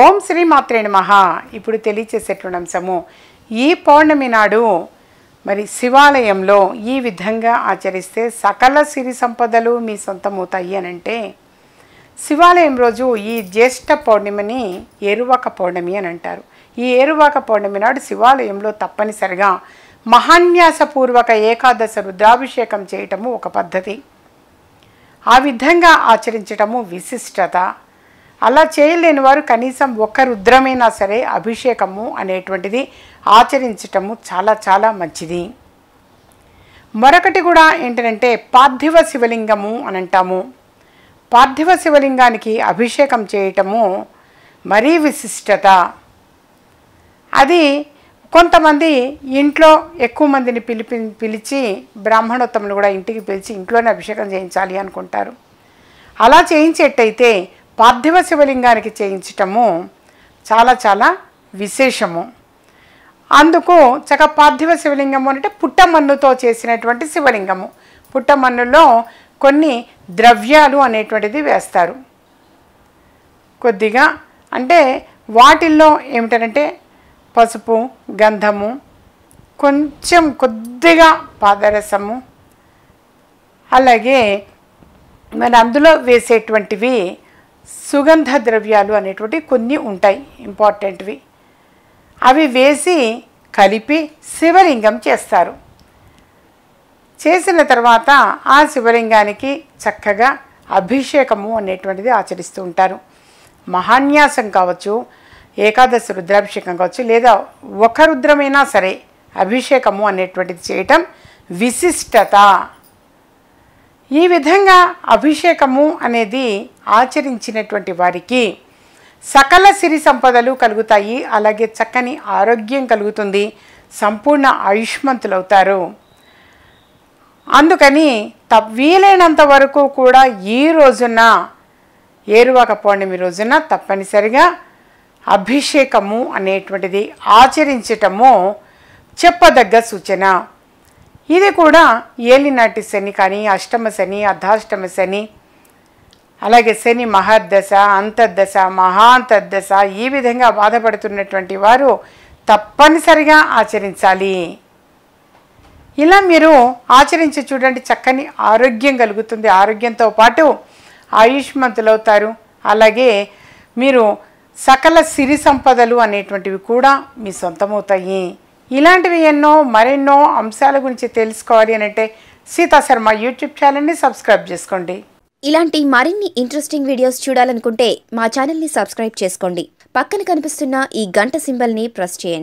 ఓం శ్రీ మాత్రే నమః ఇప్పుడు తెలియచేసేటువంటి అంశము ఈ పౌర్ణమి నాడు మరి శివాలయంలో ఈ విధంగా ఆచరిస్తే సకల సిరి సంపదలు మీ సొంతమవుతాయి అని అంటే శివాలయం రోజు ఈ జ్యేష్ఠ పౌర్ణమిని ఏరువాక పౌర్ణమి అని అంటారు ఈ ఏరువాక పౌర్ణమి నాడు శివాలయంలో తప్పనిసరిగా మహాన్యాసపూర్వక ఏకాదశ రుద్రాభిషేకం చేయటము ఒక పద్ధతి ఆ విధంగా ఆచరించటము విశిష్టత అలా చేయలేని వారు కనీసం ఒక్క రుద్రమైనా సరే అభిషేకము అనేటువంటిది ఆచరించటము చాలా చాలా మంచిది మరొకటి కూడా ఏంటంటే పార్థివ శివలింగము అని అంటాము పార్థివ శివలింగానికి అభిషేకం చేయటము మరీ విశిష్టత అది కొంతమంది ఇంట్లో ఎక్కువ మందిని పిలిపి పిలిచి బ్రాహ్మణోత్తములు కూడా ఇంటికి పిలిచి ఇంట్లోనే అభిషేకం చేయించాలి అనుకుంటారు అలా చేయించేటైతే పార్థివ శివలింగానికి చేయించటము చాలా చాలా విశేషము అందుకు చక పార్థివ శివలింగము అంటే పుట్టమన్నుతో చేసినటువంటి శివలింగము పుట్టమన్నులో కొన్ని ద్రవ్యాలు అనేటువంటిది వేస్తారు కొద్దిగా అంటే వాటిల్లో ఏమిటంటే పసుపు గంధము కొంచెం కొద్దిగా పాదరసము అలాగే మరి అందులో వేసేటువంటివి సుగంధ ద్రవ్యాలు అనేటువంటి కొన్ని ఉంటాయి ఇంపార్టెంట్వి అవి వేసి కలిపి శివలింగం చేస్తారు చేసిన తర్వాత ఆ శివలింగానికి చక్కగా అభిషేకము అనేటువంటిది ఆచరిస్తూ ఉంటారు మహాన్యాసం కావచ్చు ఏకాదశి రుద్రాభిషేకం కావచ్చు లేదా ఒక రుద్రమైనా సరే అభిషేకము అనేటువంటిది చేయటం విశిష్టత ఈ విధంగా అభిషేకము అనేది ఆచరించినటువంటి వారికి సకల సిరి సంపదలు కలుగుతాయి అలాగే చక్కని ఆరోగ్యం కలుగుతుంది సంపూర్ణ ఆయుష్మంతులవుతారు అందుకని వీలైనంత వరకు కూడా ఈ రోజున ఏరువాక పౌర్ణమి రోజున తప్పనిసరిగా అభిషేకము అనేటువంటిది ఆచరించటము చెప్పదగ్గ సూచన ఇది కూడా ఏలినాటి శని కానీ అష్టమ శని అర్ధాష్టమ శని అలాగే శని మహర్దశ అంతర్దశ మహాంతర్దశ ఈ విధంగా బాధపడుతున్నటువంటి వారు తప్పనిసరిగా ఆచరించాలి ఇలా మీరు ఆచరించి చూడండి చక్కని ఆరోగ్యం కలుగుతుంది ఆరోగ్యంతో పాటు ఆయుష్మంతులవుతారు అలాగే మీరు సకల సిరి సంపదలు అనేటువంటివి కూడా మీ సొంతమవుతాయి ఇలాంటివి ఎన్నో మరెన్నో అంశాల గురించి తెలుసుకోవాలి అనంటే సీతా శర్మ యూట్యూబ్ ఛానల్ని సబ్స్క్రైబ్ చేసుకోండి ఇలాంటి మరిన్ని ఇంట్రెస్టింగ్ వీడియోస్ చూడాలనుకుంటే మా ఛానల్ని సబ్స్క్రైబ్ చేసుకోండి పక్కన కనిపిస్తున్న ఈ గంట సింబల్ని ప్రెస్ చేయండి